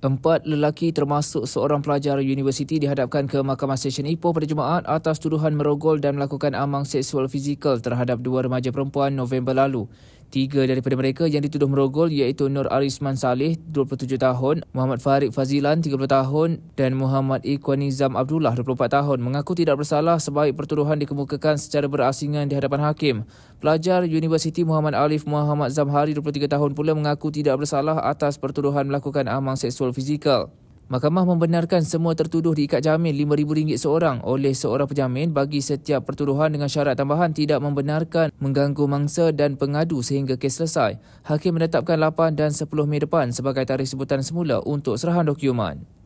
Empat lelaki termasuk seorang pelajar universiti dihadapkan ke Mahkamah Stesen Ipoh pada Jumaat atas tuduhan merogol dan melakukan amang seksual fizikal terhadap dua remaja perempuan November lalu. Tiga daripada mereka yang dituduh merogol iaitu Nur Arisman Saleh, 27 tahun, Muhammad Farid Fazilan, 30 tahun dan Muhammad Ikwanizam Abdullah, 24 tahun, mengaku tidak bersalah sebaik pertuduhan dikemukakan secara berasingan di hadapan hakim. Pelajar Universiti Muhammad Alif Muhammad Zamhari, 23 tahun pula mengaku tidak bersalah atas pertuduhan melakukan amang seksual fizikal. Mahkamah membenarkan semua tertuduh diikat jamin RM5,000 seorang oleh seorang penjamin bagi setiap pertuduhan dengan syarat tambahan tidak membenarkan mengganggu mangsa dan pengadu sehingga kes selesai. Hakim menetapkan 8 dan 10 Mei depan sebagai tarikh sebutan semula untuk serahan dokumen.